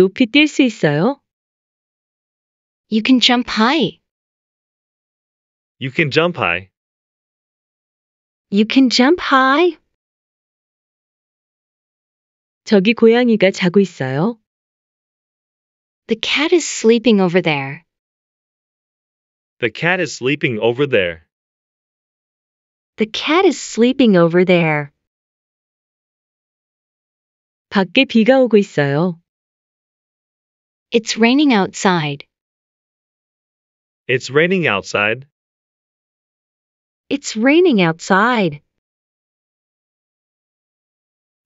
높이 있어요? You can jump high. You can jump high. You can jump high. 저기 고양이가 자고 있어요. The cat is sleeping over there. The cat is sleeping over there. The cat is sleeping over there. 밖에 비가 오고 있어요. It's raining outside. It's raining outside. It's raining outside.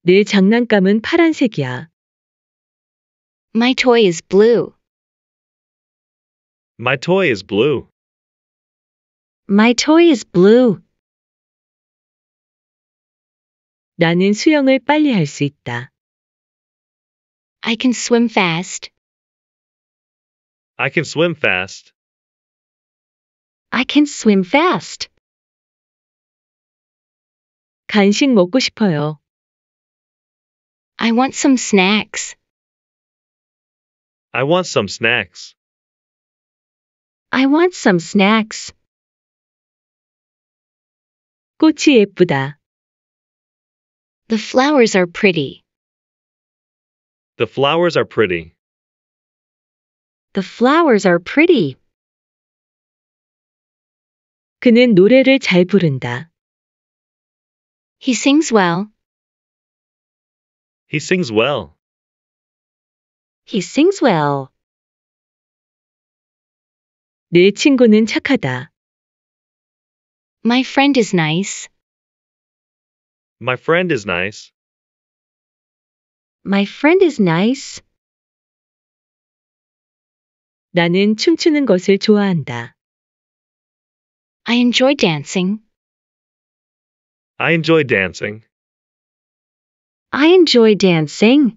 내 장난감은 파란색이야. My toy is blue. My toy is blue. My toy is blue. 나는 수영을 빨리 있다. I can swim fast. I can swim fast. I can swim fast. 간식 먹고 싶어요. I want some snacks. I want some snacks. I want some snacks. 꽃이 예쁘다. The flowers are pretty. The flowers are pretty. The flowers are pretty. 그는 노래를 잘 부른다. He sings well. He sings well. He sings well. 내 친구는 착하다. My friend is nice. My friend is nice. My friend is nice. 나는 춤추는 것을 좋아한다. I enjoy dancing. I enjoy dancing. I enjoy dancing.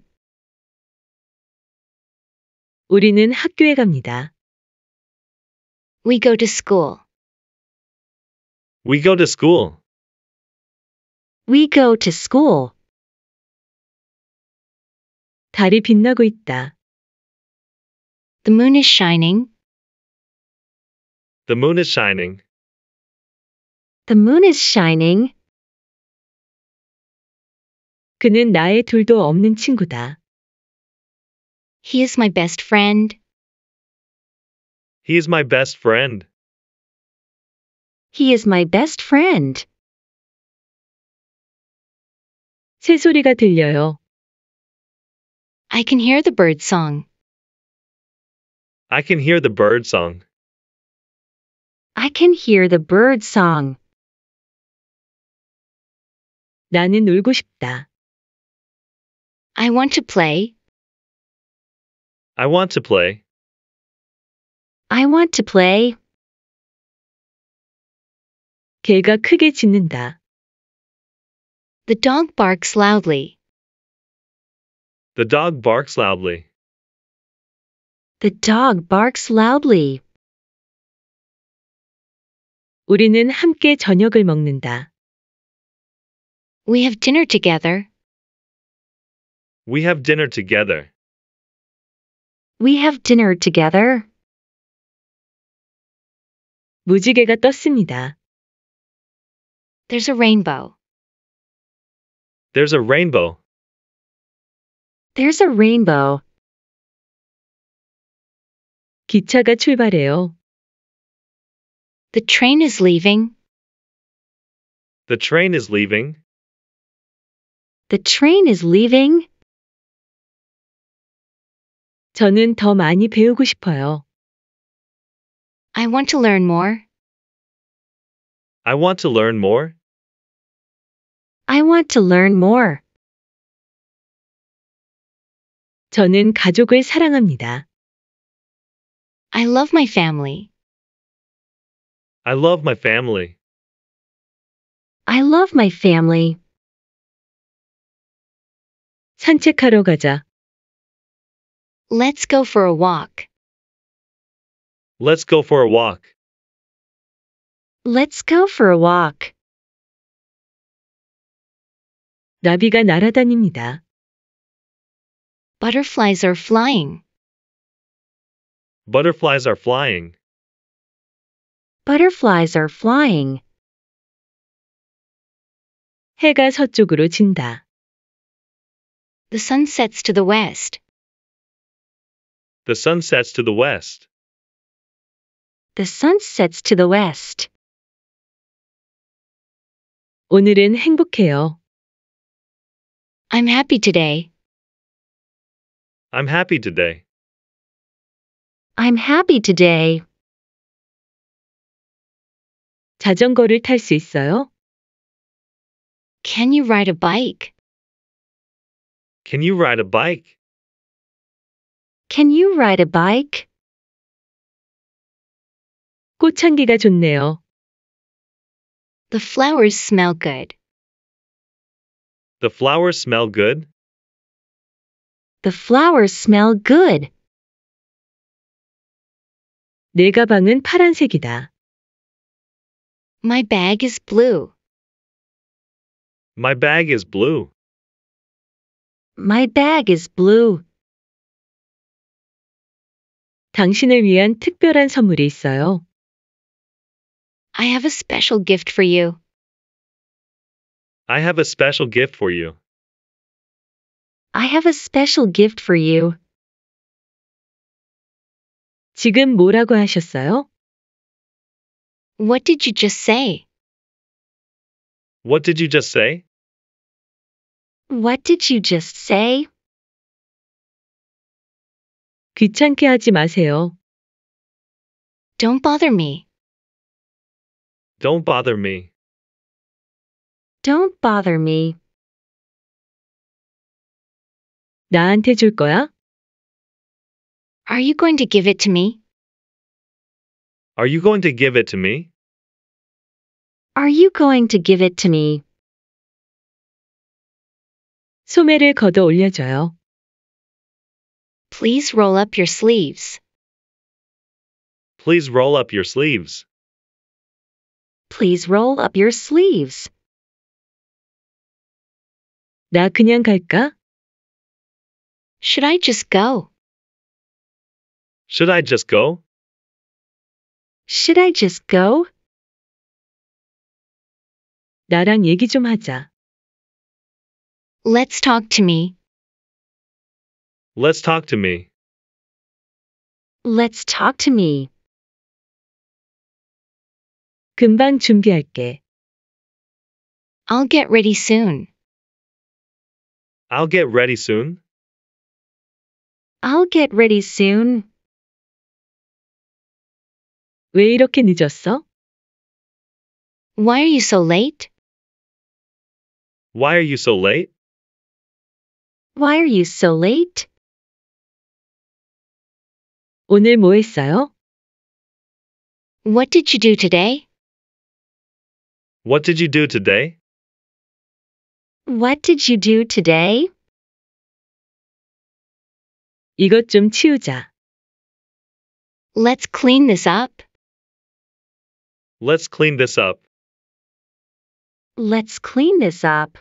우리는 학교에 갑니다. We go to school. We go to school. We go to school. 달이 빛나고 있다. The moon is shining. The moon is shining. The moon is shining. 그는 나의 둘도 없는 친구다. He is my best friend. He is my best friend. He is my best friend. 새소리가 들려요. I can hear the bird song. I can hear the bird song. I can hear the bird song. 나는 놀고 싶다. I want to play. I want to play. I want to play. 개가 크게 짖는다. The dog barks loudly. The dog barks loudly. The dog barks loudly. 우리는 함께 저녁을 먹는다. We have dinner together. We have dinner together. We have dinner together. 무지개가 떴습니다. There's a rainbow. There's a rainbow. There's a rainbow. 기차가 출발해요. The train is leaving. The train is leaving. The train is leaving. 저는 더 많이 배우고 싶어요. I want to learn more. I want to learn more. I want to learn more. 저는 가족을 사랑합니다. I love my family. I love my family. I love my family. 산책하러 가자. Let's go for a walk. Let's go for a walk. Let's go for a walk. 나비가 날아다닙니다. Butterflies are flying. Butterflies are flying. Butterflies are flying. 해가 서쪽으로 진다. The sun sets to the west. The sun sets to the west. The sun sets to the west. 오늘은 행복해요. I'm happy today. I'm happy today. I'm happy today. 자전거를 있어요? Can you ride a bike? Can you ride a bike? Can you ride a bike? 꽃향기가 좋네요. The flowers smell good. The flowers smell good. The flowers smell good. 내 가방은 파란색이다. My bag is blue. My bag is blue. My bag is blue. 당신을 위한 특별한 선물이 있어요. I have a special gift for you. I have a special gift for you. I have a special gift for you. 지금 뭐라고 하셨어요? What did you just say? What did you just say? What did you just say? 귀찮게 하지 마세요. Don't bother me. Don't bother me. Don't bother me. 나한테 줄 거야? Are you going to give it to me? Are you going to give it to me? Are you going to give it to me? 소매를 걷어 올려줘요. Please roll up your sleeves. Please roll up your sleeves. Please roll up your sleeves. 나 그냥 갈까? Should I just go? Should I just go? Should I just go? 나랑 얘기 좀 하자. Let's talk to me. Let's talk to me. Let's talk to me. 금방 준비할게. I'll get ready soon. I'll get ready soon. I'll get ready soon. 왜 이렇게 늦었어? Why are you so late? Why are you so late? Why are you so late? 오늘 뭐 했어요? What did you do today? What did you do today? What did you do today? 이것 좀 치우자. Let's clean this up. Let's clean this up. Let's clean this up.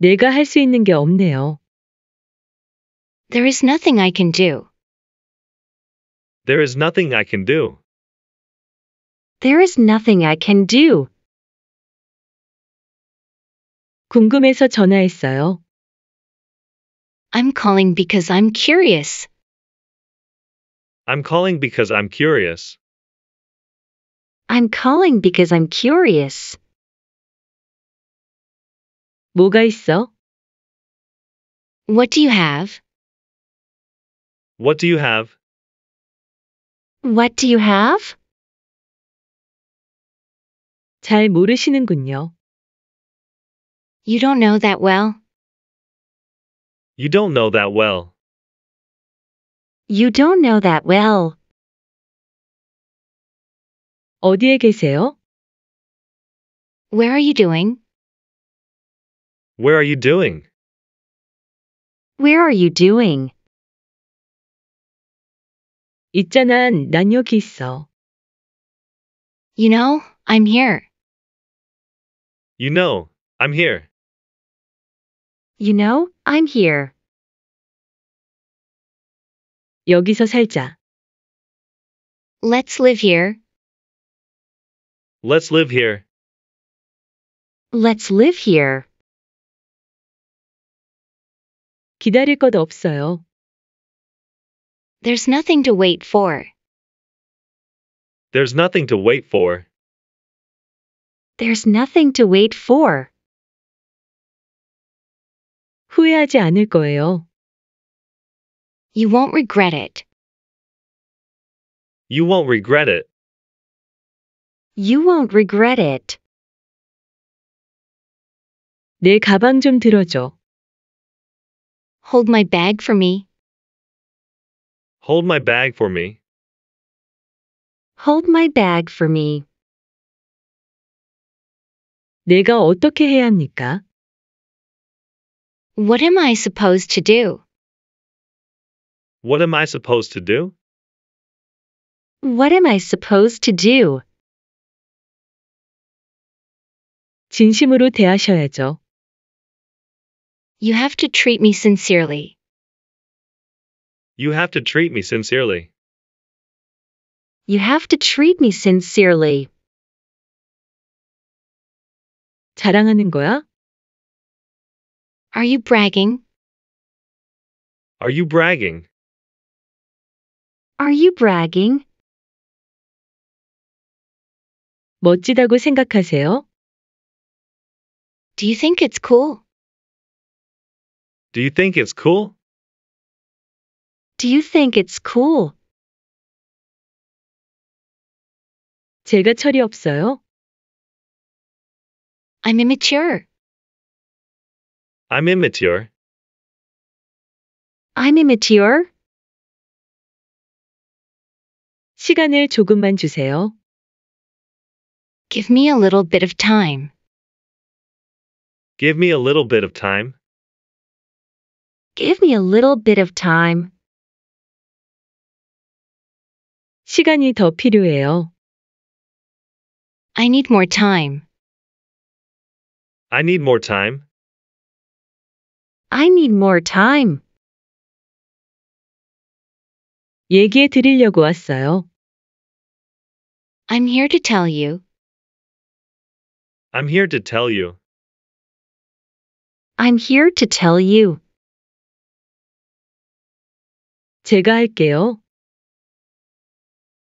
내가 있는 게 없네요. There is nothing I can do. There is nothing I can do. There is nothing I can do. 궁금해서 전화했어요. I'm calling because I'm curious. I'm calling because I'm curious. I'm calling because I'm curious. 뭐가 있어? What do you have? What do you have? What do you have? 잘 모르시는군요. You don't know that well. You don't know that well. You don't know that well. 어디에 계세요? Where are you doing? Where are you doing? Where are you doing? 있잖아, 난 여기 있어. You know, I'm here. You know, I'm here. You know, I'm here. 여기서 살자. Let's live here. Let's live here. Let's live here. 기다릴 것 없어요. There's nothing to wait for. There's nothing to wait for. There's nothing to wait for. 후회하지 않을 거예요. You won't regret it. You won't regret it. You won't regret it. 내 가방 좀 들어줘. Hold my bag for me. Hold my bag for me. Hold my bag for me. 내가 어떻게 해야 합니까? What am I supposed to do? What am I supposed to do? What am I supposed to do? 진심으로 대하셔야죠. You have to treat me sincerely. You have to treat me sincerely. You have to treat me sincerely. 자랑하는 거야? Are you bragging? Are you bragging? Are you bragging? 멋지다고 생각하세요? Do you think it's cool? Do you think it's cool? Do you think it's cool? 제가 철이 없어요. I'm immature. I'm immature. I'm immature. 시간을 조금만 주세요. Give me a little bit of time. Give me a little bit of time. Give me a little bit of time. 시간이 더 필요해요. I need more time. I need more time. I need more time. 얘기해 드리려고 왔어요. I'm here to tell you. I'm here to tell you. I'm here to tell you. 제가 할게요.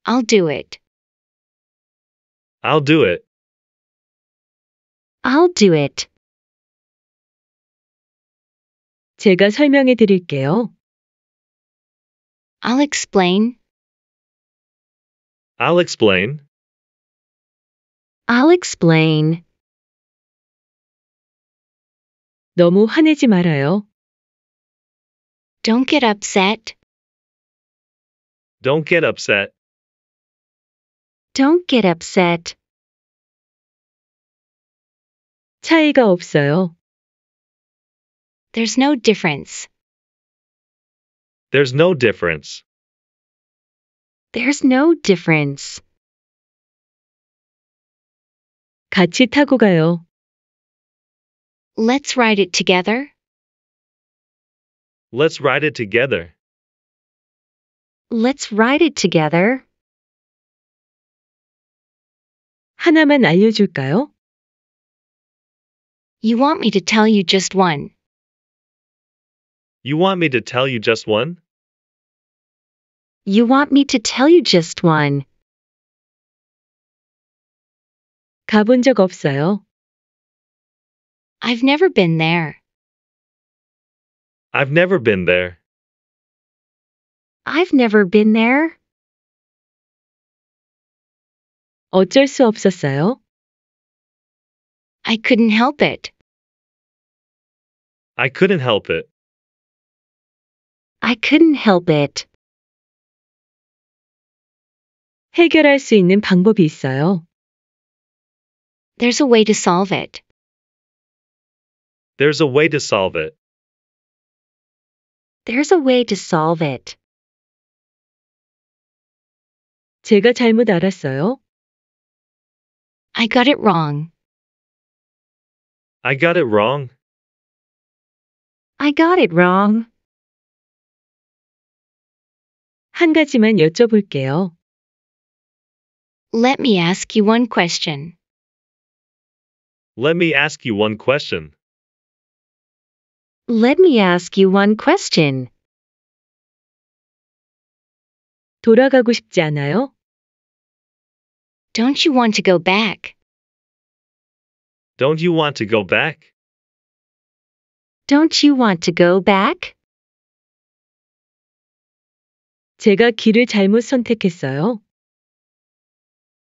I'll do it. I'll do it. I'll do it. 제가 설명해 드릴게요. I'll explain. I'll explain. I'll explain. 너무 화내지 말아요. Don't get upset. Don't get upset. Don't get upset. 차이가 없어요. There's no difference. There's no difference. There's no difference. 같이 타고 가요. Let's write it together. Let's write it together. Let's write it together. 하나만 알려줄까요? You want me to tell you just one? You want me to tell you just one? You want me to tell you just one? 가본 적 없어요. I've never been there. I've never been there. I've never been there. 어쩔 수 없었어요. I couldn't help it. I couldn't help it. I couldn't help it. 해결할 수 있는 방법이 있어요. There's a way to solve it. There's a way to solve it. There's a way to solve it. 제가 잘못 알았어요. I got it wrong. I got it wrong. I got it wrong. 한 가지만 여쭤볼게요. Let me ask you one question. Let me ask you one question. Let me ask you one question. 돌아가고 싶지 않아요? Don't you want to go back? Don't you want to go back? Don't you want to go back? 제가 길을 잘못 선택했어요.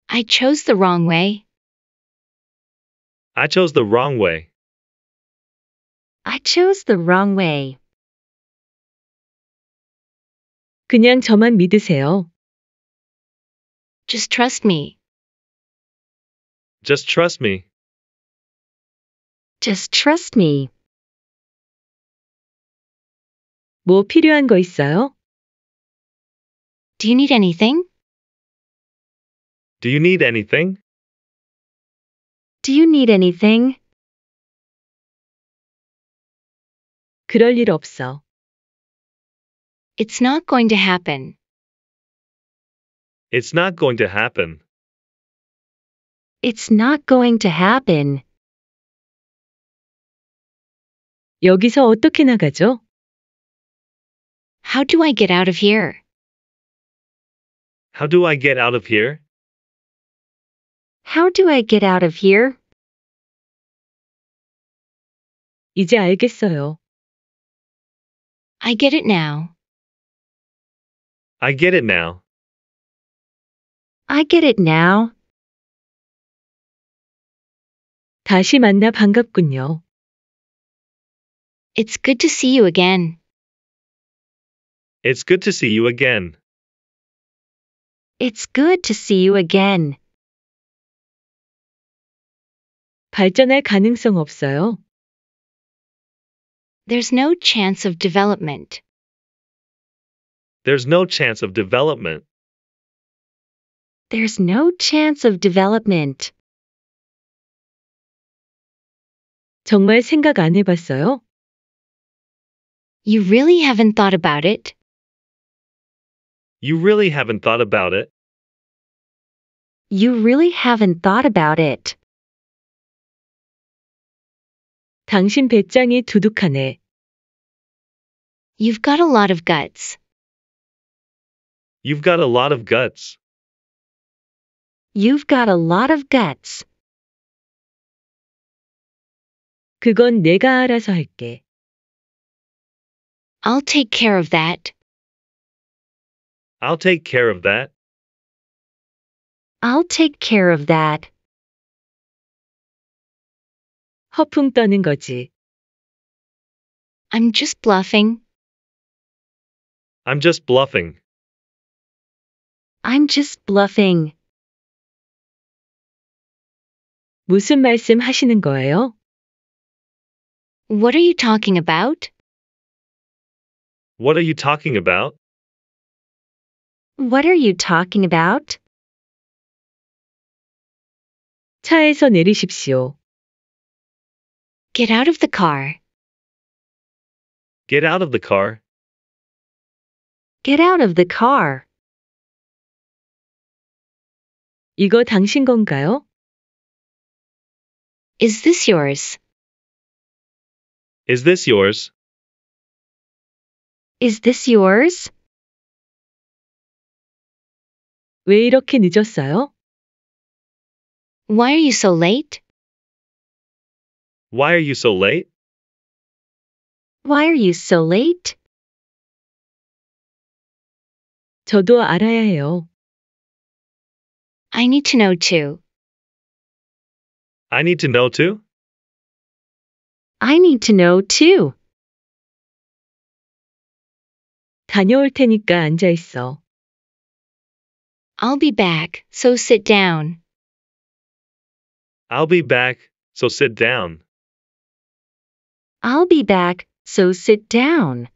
I chose the wrong way. I chose the wrong way. I chose the wrong way. 그냥 저만 믿으세요. Just trust me. Just trust me. Just trust me. 뭐 필요한 거 있어요? Do you need anything? Do you need anything? Do you need anything? 그럴 일 없어. It's not going to happen. It's not going to happen. It's not going to happen. 여기서 어떻게 나가죠? How do I get out of here? How do I get out of here? How do I get out of here? 이제 알겠어요. I get it now. I get it now. I get it now. 다시 만나 반갑군요. It's good to see you again. It's good to see you again. It's good to see you again. 발전할 가능성 없어요? There's no chance of development. There's no chance of development. There's no chance of development. 정말 생각 안 해봤어요? You really haven't thought about it? You really haven't thought about it. You really haven't thought about it. 당신 배짱이 두둑하네. You've got a lot of guts. You've got a lot of guts. You've got a lot of guts. 그건 내가 알아서 할게. I'll take care of that. I'll take care of that. I'll take care of that. 허풍 떠는 거지. I'm just bluffing. I'm just bluffing. I'm just bluffing. 무슨 말씀 하시는 거예요? What are you talking about? What are you talking about? What are you talking about? 차에서 내리십시오. Get out of the car. Get out of the car. Get out of the car. 이거 당신 건가요? Is this yours? Is this yours? Is this yours? 왜 이렇게 늦었어요? Why are you so late? Why are you so late? Why are you so late? 저도 알아야 해요. I need to know too. I need to know too. I need to know too. 다녀올 테니까 앉아 있어. I'll be back, so sit down. I'll be back, so sit down. I'll be back, so sit down.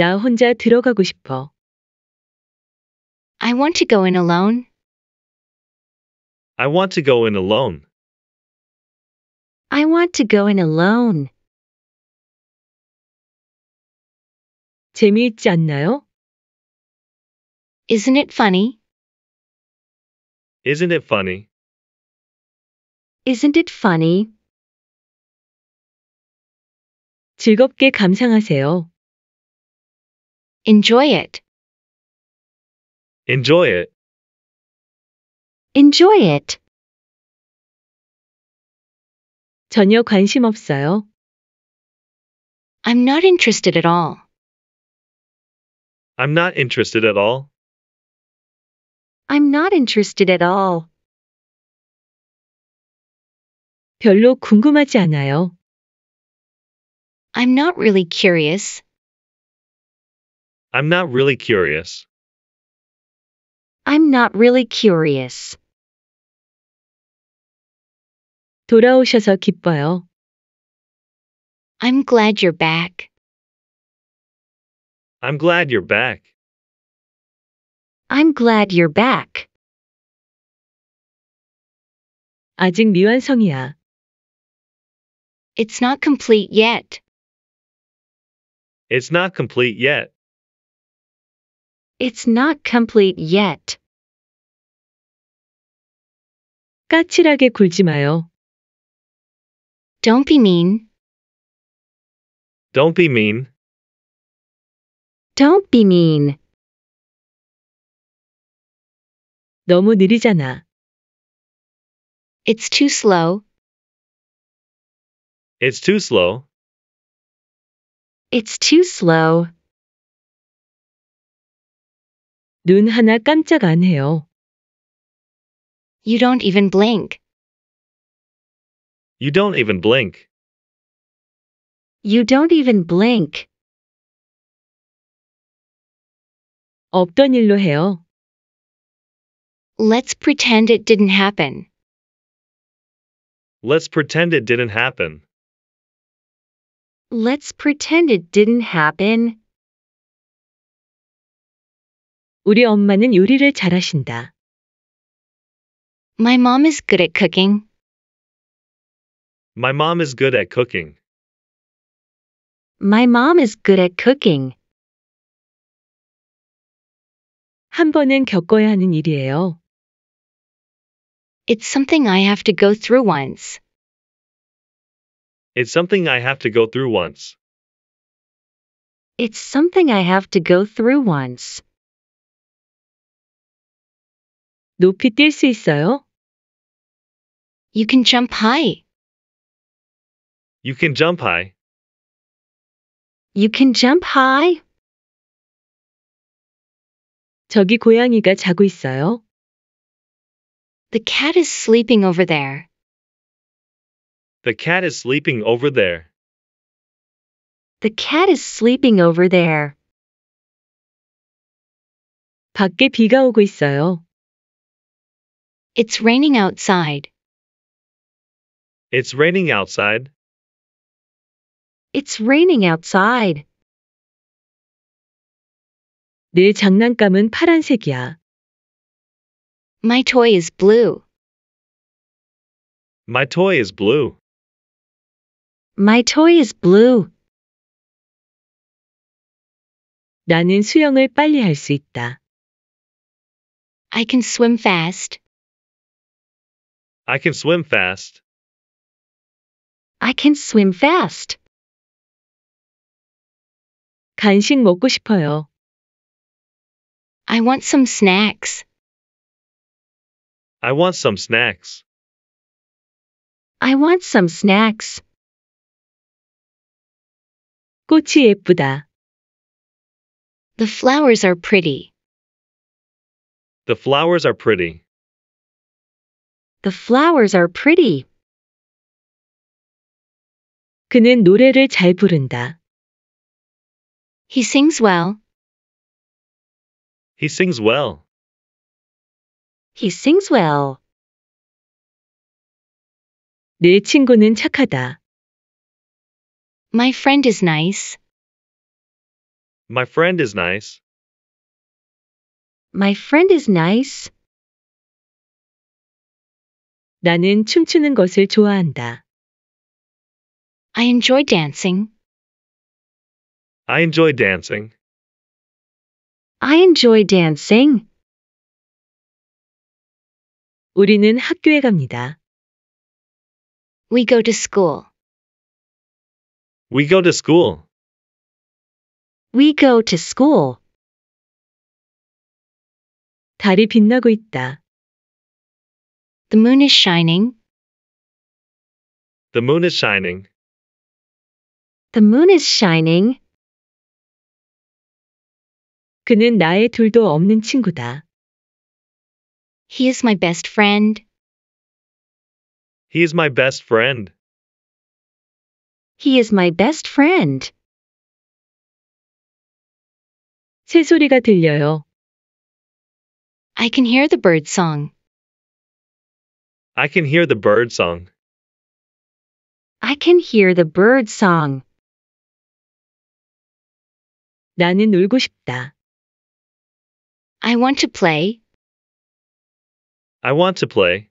나 혼자 들어가고 싶어. I want to go in alone. I want to go in alone. I want to go in alone. 재미있지 않나요? Isn't it funny? Isn't it funny? Isn't it funny? 즐겁게 감상하세요. Enjoy it. Enjoy it. Enjoy it. 전혀 관심 없어요. I'm not interested at all. I'm not interested at all. I'm not interested at all. 별로 궁금하지 않아요. I'm not really curious. I'm not really curious. I'm not really curious. 돌아오셔서 기뻐요. I'm glad you're back. I'm glad you're back. I'm glad you're back. 아직 미완성이야. It's not complete yet. It's not complete yet. It's not complete yet. 까칠하게 굴지 마요. Don't be mean. Don't be mean. Don't be mean. 너무 느리잖아. It's too slow. It's too slow. It's too slow. 눈 하나 깜짝 안 해요. You don't even blink. You don't even blink. You don't even blink. 없던 일로 해요. Let's pretend it didn't happen. Let's pretend it didn't happen. Let's pretend it didn't happen. 우리 엄마는 요리를 잘하신다. My mom is good at cooking. My mom is good at cooking. My mom is good at cooking. 한 번은 겪어야 하는 일이에요. It's something I have to go through once. It's something I have to go through once. It's something I have to go through once. 높이 있어요? You can jump high. You can jump high. You can jump high. 저기 고양이가 자고 있어요. The cat is sleeping over there. The cat is sleeping over there. The cat is sleeping over there. 밖에 비가 오고 있어요. It's raining outside. It's raining outside. It's raining outside. 내 장난감은 파란색이야. My toy is blue. My toy is blue. My toy is blue. 나는 수영을 빨리 할 수 있다. I can swim fast. I can swim fast. I can swim fast. 간식 먹고 싶어요. I want some snacks. I want some snacks. I want some snacks. 꽃이 예쁘다. The flowers are pretty. The flowers are pretty. The flowers are pretty. 그는 노래를 잘 부른다. He sings well. He sings well. He sings well. 내 친구는 착하다. My friend is nice. My friend is nice. My friend is nice. 나는 춤추는 것을 좋아한다. I enjoy dancing. I enjoy dancing. I enjoy dancing. 우리는 학교에 갑니다. We go to school. We go to school. We go to school. 달이 빛나고 있다. The moon is shining. The moon is shining. The moon is shining. 그는 나의 둘도 없는 친구다. He is my best friend. He is my best friend. He is my best friend. 새소리가 들려요. I can hear the bird song. I can hear the bird song. I can hear the bird song. 나는 놀고 싶다. I want to play. I want to play.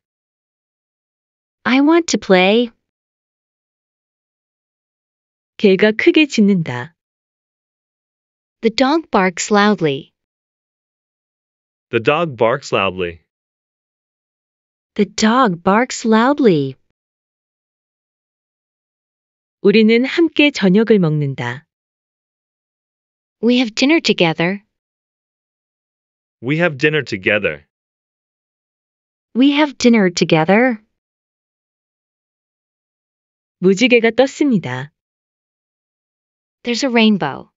I want to play. 개가 크게 짖는다. The dog barks loudly. The dog barks loudly. The dog barks loudly. 우리는 함께 저녁을 먹는다. We have dinner together. We have dinner together. We have dinner together. 무지개가 떴습니다. There's a rainbow.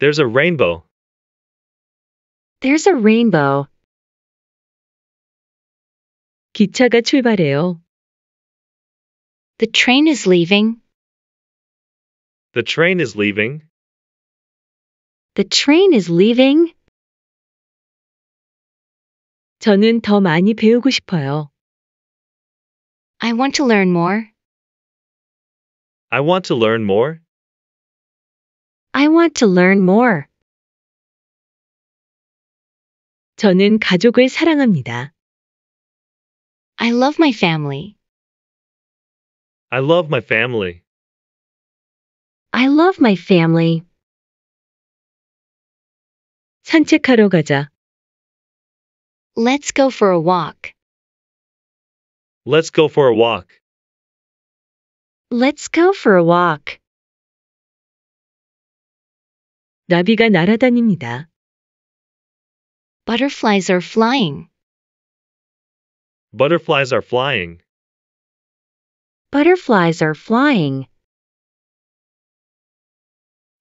There's a rainbow. There's a rainbow. 기차가 출발해요. The train is leaving. The train is leaving. The train is leaving. 저는 더 많이 배우고 싶어요. I want to learn more. I want to learn more. I want to learn more. 저는 가족을 사랑합니다. I love my family. I love my family. I love my family. 산책하러 가자. Let's go for a walk. Let's go for a walk. Let's go for a walk. 나비가 날아다닙니다. Butterflies are flying. Butterflies are flying. Butterflies are flying.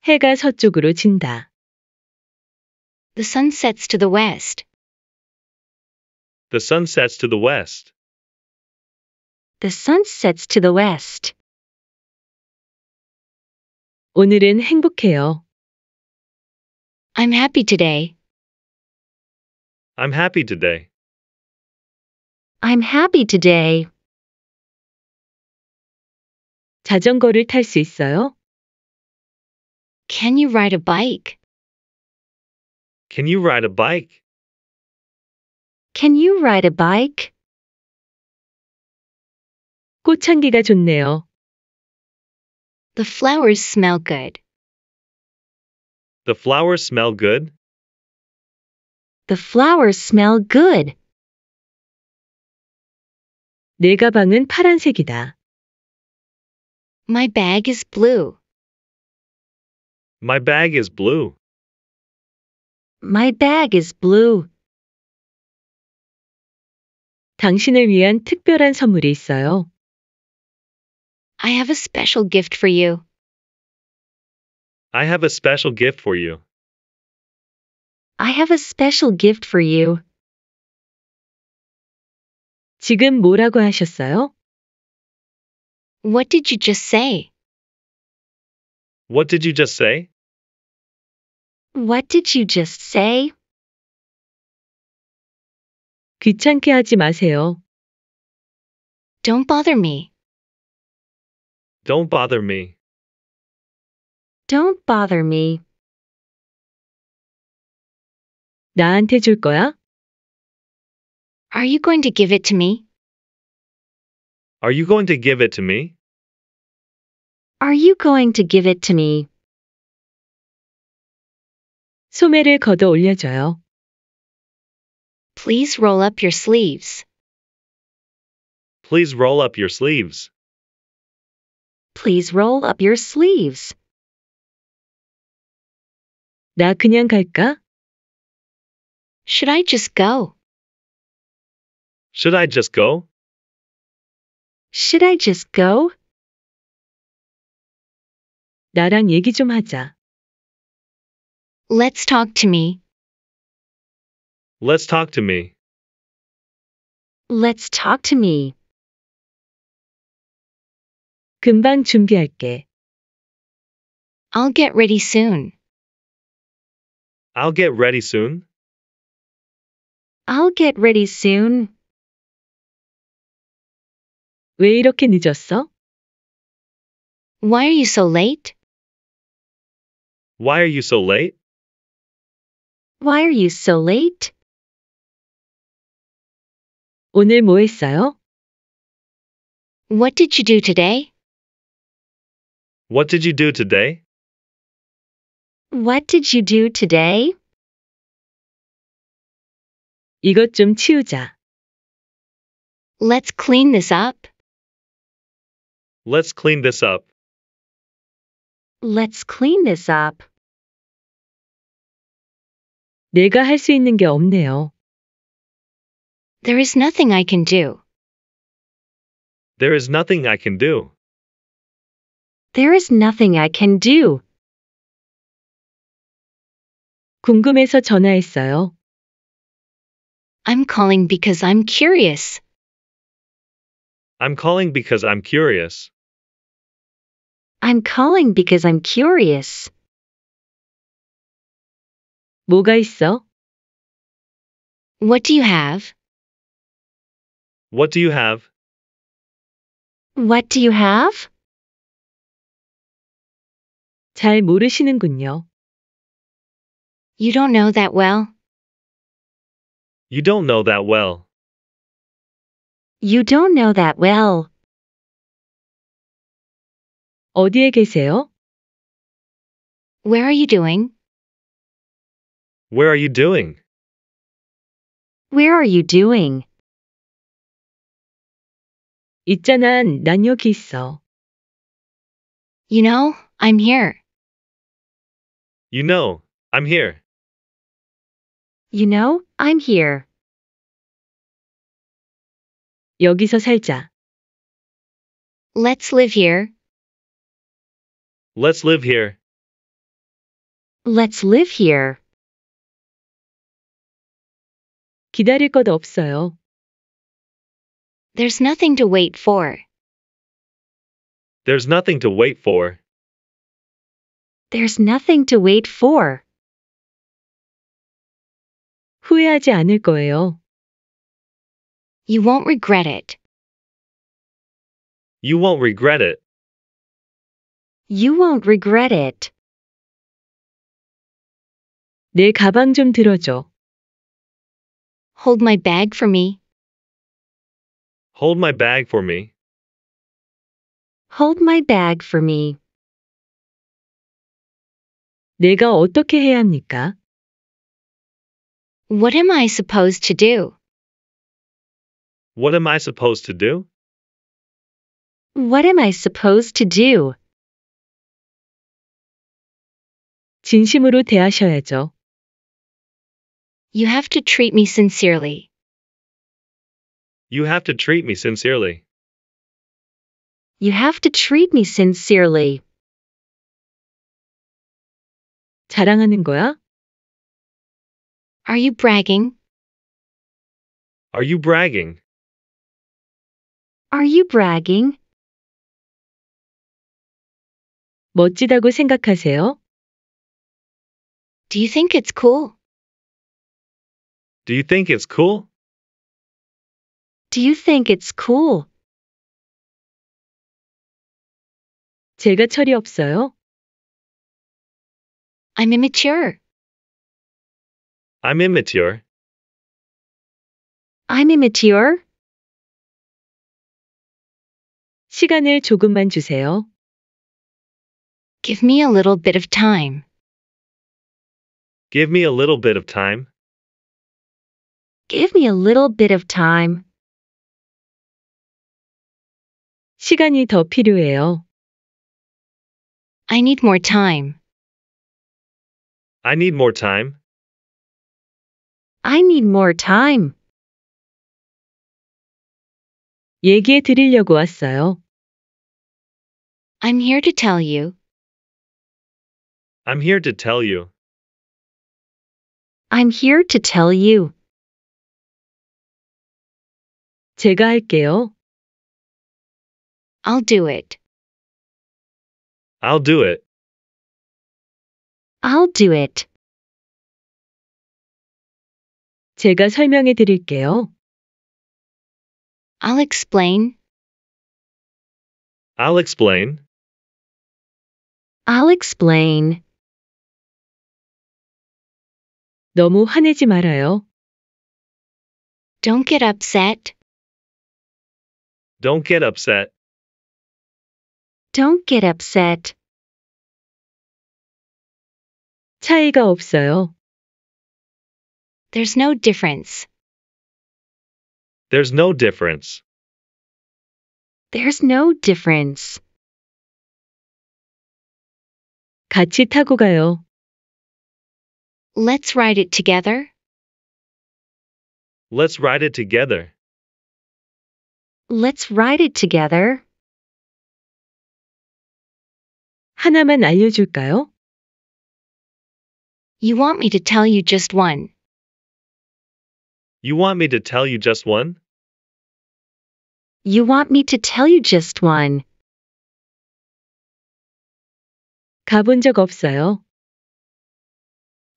해가 서쪽으로 진다. The sun sets to the west. The sun sets to the west. The sun sets to the west. 오늘은 행복해요. I'm happy today. I'm happy today. I'm happy today. 자전거를 있어요? Can you ride a bike? Can you ride a bike? Can you ride a bike? 꽃향기가 좋네요. The flowers smell good. The flowers smell good. The flowers smell good. 내 가방은 파란색이다. My bag is blue. My bag is blue. My bag is blue. 당신을 위한 특별한 선물이 있어요. I have a special gift for you. I have a special gift for you. I have a special gift for you. 지금 뭐라고 하셨어요? What did you just say? What did you just say? What did you just say? 귀찮게 하지 마세요. Don't bother me. Don't bother me. Don't bother me. 나한테 줄 거야? Are you going to give it to me? Are you going to give it to me? Are you going to give it to me? 소매를 걷어 올려줘요. Please roll up your sleeves. Please roll up your sleeves. Please roll up your sleeves. 나 그냥 갈까? Should I just go? Should I just go? Should I just go? 나랑 얘기 좀 하자. Let's talk to me. Let's talk to me. Let's talk to me. 금방 준비할게. I'll get ready soon. I'll get ready soon. I'll get ready soon. 왜 이렇게 늦었어? Why are you so late? Why are you so late? Why are you so late? 오늘 뭐 했어요? What did you do today? What did you do today? What did you do today? 이것 좀 치우자. Let's clean this up. Let's clean this up. Let's clean this up. 내가 있는 게 없네요. There is nothing I can do. There is nothing I can do. There is nothing I can do. 궁금해서 전화했어요. I'm calling because I'm curious. I'm calling because I'm curious. I'm calling because I'm curious. 뭐가 있어? What do you have? What do you have? What do you have? 잘 모르시는군요. You don't know that well. You don't know that well. You don't know that well. 어디에 계세요? Where are you doing? Where are you doing? Where are you doing? 있잖아, 난 여기 있어. You know, I'm here. You know, I'm here. You know, I'm here. 여기서 살자. Let's live here. Let's live here. Let's live here. 기다릴 것 없어요. There's nothing to wait for. There's nothing to wait for. There's nothing to wait for. 후회하지 않을 거예요. You won't regret it. You won't regret it. You won't regret it. 내 가방 좀 들어줘. Hold my bag for me. Hold my bag for me. Hold my bag for me. 내가 어떻게 해야 합니까? What am I supposed to do? What am I supposed to do? What am I supposed to do? 진심으로 대하셔야죠. You have to treat me sincerely. You have to treat me sincerely. You have to treat me sincerely. 자랑하는 거야? Are you bragging? Are you bragging? Are you bragging? 멋지다고 생각하세요? Do you think it's cool? Do you think it's cool? Do you think it's cool? 제가 철이 없어요. I'm immature. I'm immature. I'm immature. 시간을 조금만 주세요. Give me a little bit of time. Give me a little bit of time. Give me a little bit of time. 시간이 더 필요해요. I need more time. I need more time. I need more time. 얘기해 드리려고 왔어요. I'm here to tell you. I'm here to tell you. I'm here to tell you. 제가 할게요. I'll do it. I'll do it. I'll do it. 제가 설명해 드릴게요. I'll explain. I'll explain. I'll explain. 너무 화내지 말아요. Don't get upset. Don't get upset. Don't get upset. 차이가 없어요. There's no difference. There's no difference. There's no difference. 같이 타고 가요. Let's ride it together. Let's ride it together. Let's ride it together. 하나만 알려줄까요? You want me to tell you just one? You want me to tell you just one? You want me to tell you just one? 가본 적 없어요.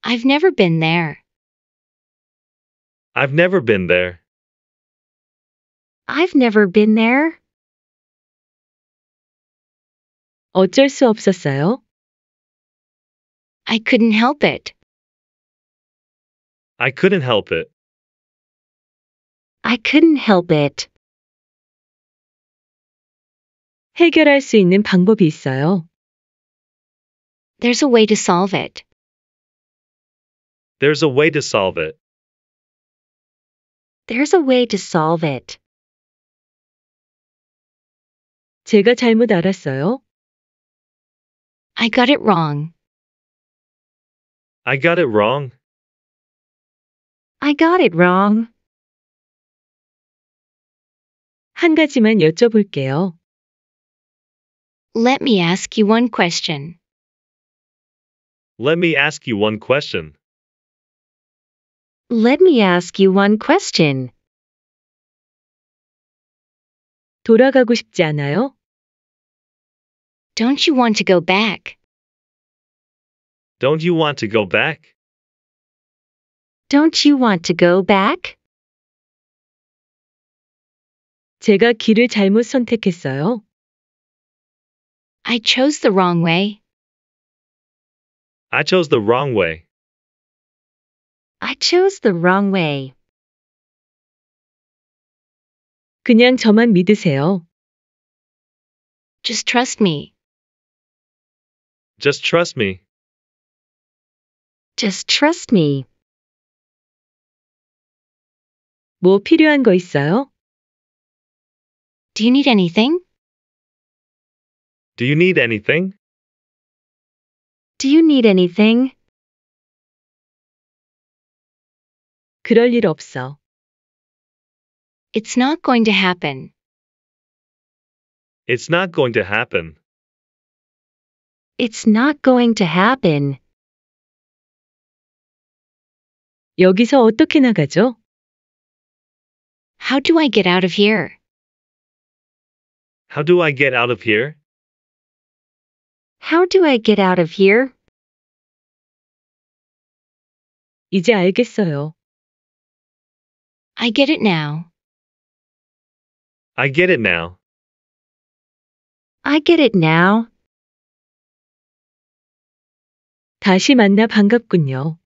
I've never been there. I've never been there. I've never been there. 어쩔 수 없었어요. I couldn't help it. I couldn't help it. I couldn't help it. 해결할 수 있는 방법이 있어요. There's a way to solve it. There's a way to solve it. There's a way to solve it. 제가 잘못 알았어요. I got it wrong. I got it wrong. I got it wrong. 한 가지만 여쭤볼게요. Let me ask you one question. Let me ask you one question. Let me ask you one question. 돌아가고 싶지 않아요? Don't you want to go back? Don't you want to go back? Don't you want to go back? 제가 길을 잘못 선택했어요. I chose the wrong way. I chose the wrong way. I chose the wrong way. 그냥 저만 믿으세요. Just trust me. Just trust me. Just trust me. 뭐 필요한 거 있어요? Do you need anything? Do you need anything? Do you need anything? 그럴 일 없어. It's not going to happen. It's not going to happen. It's not going to happen. 여기서 어떻게 나가죠? How do I get out of here? How do I get out of here? How do I get out of here? 이제 알겠어요. I get it now. I get it now. I get it now. 다시 만나 반갑군요.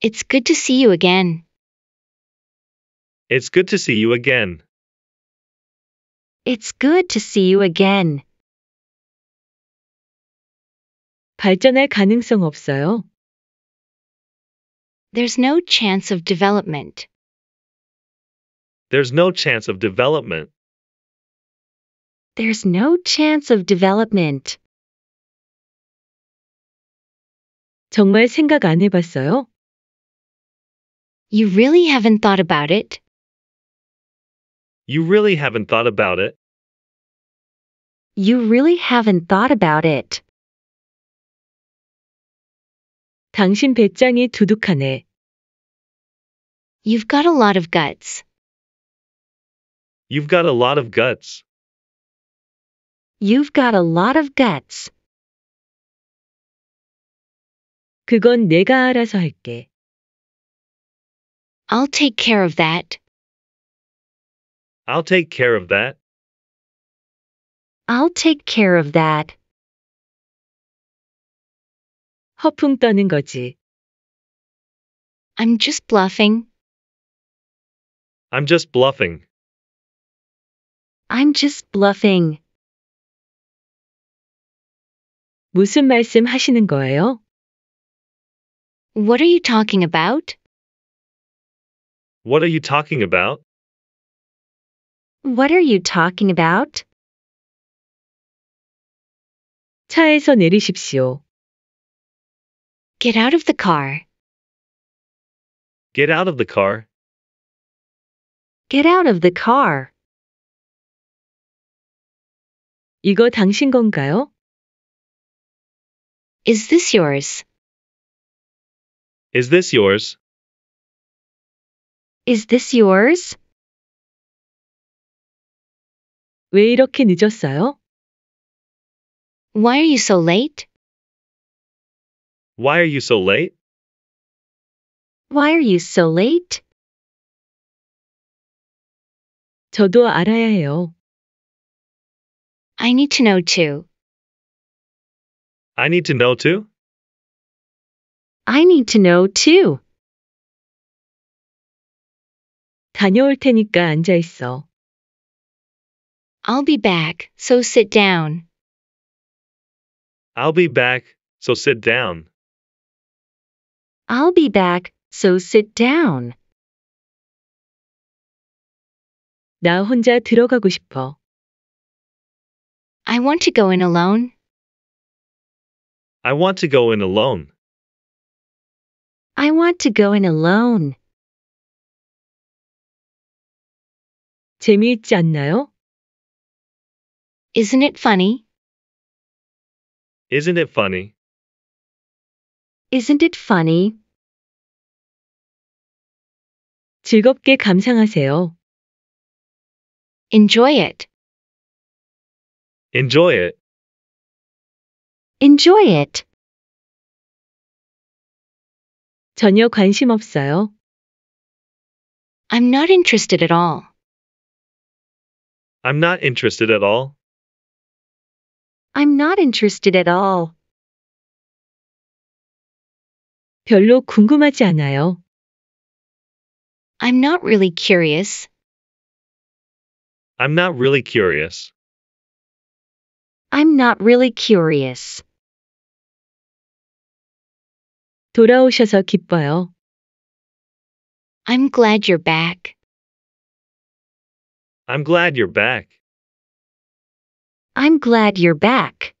It's good to see you again. It's good to see you again. It's good to see you again. 발전할 가능성 없어요. There's no chance of development. There's no chance of development. There's no chance of development. 정말 생각 안 해봤어요? You really haven't thought about it? You really haven't thought about it. You really haven't thought about it. 당신 배짱이 두둑하네. You've got a lot of guts. You've got a lot of guts. You've got a lot of guts. 그건 내가 알아서 할게. I'll take care of that. I'll take care of that. I'll take care of that. 허풍 떠는 거지. I'm just bluffing. I'm just bluffing. I'm just bluffing. 무슨 말씀 하시는 거예요? What are you talking about? What are you talking about? What are you talking about? 차에서 내리십시오. Get out of the car. Get out of the car. Get out of the car. 이거 당신 건가요? Is this yours? Is this yours? Is this yours? 왜 이렇게 늦었어요? Why are you so late? Why are you so late? Why are you so late? 저도 알아야 해요. I need to know too. I need to know too? I need to know too. 다녀올 테니까 앉아 있어. I'll be back, so sit down. I'll be back, so sit down. I'll be back, so sit down. 나 혼자 들어가고 싶어. I want to go in alone. I want to go in alone. I want to go in alone. 재미있지 않나요? Isn't it funny? Isn't it funny? Isn't it funny? 즐겁게 감상하세요. Enjoy it. Enjoy it. Enjoy it. 전혀 관심 없어요. I'm not interested at all. I'm not interested at all. I'm not interested at all. 별로 궁금하지 않아요. I'm not really curious. I'm not really curious. I'm not really curious. 돌아오셔서 기뻐요. I'm glad you're back. I'm glad you're back. I'm glad you're back.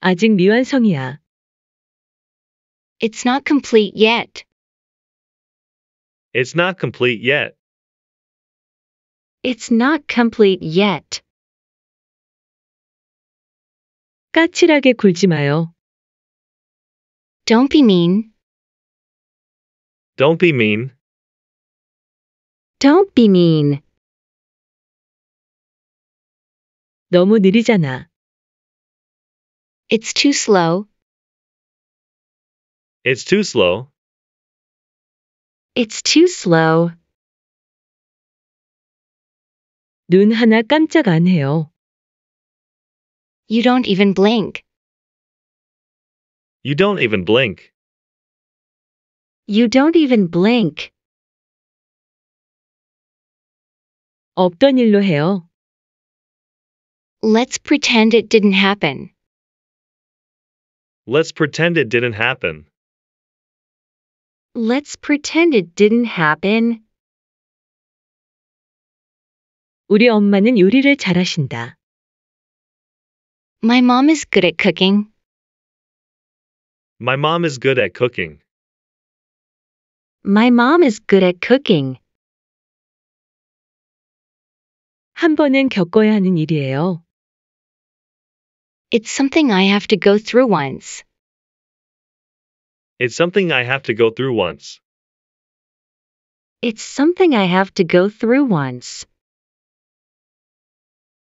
아직 미완성이야. It's not complete yet. It's not complete yet. It's not complete yet. 까칠하게 굴지 마요. Don't be mean. Don't be mean. Don't be mean. 너무 느리잖아. It's too slow. It's too slow. It's too slow. 눈 하나 깜짝 안 해요. You don't even blink. You don't even blink. You don't even blink. 없던 일로 해요. Let's pretend it didn't happen. Let's pretend it didn't happen. Let's pretend it didn't happen. 우리 엄마는 요리를 잘하신다. My mom is good at cooking. My mom is good at cooking. My mom is good at cooking. 한 번은 겪어야 하는 일이에요. It's something I have to go through once. It's something I have to go through once. It's something I have to go through once.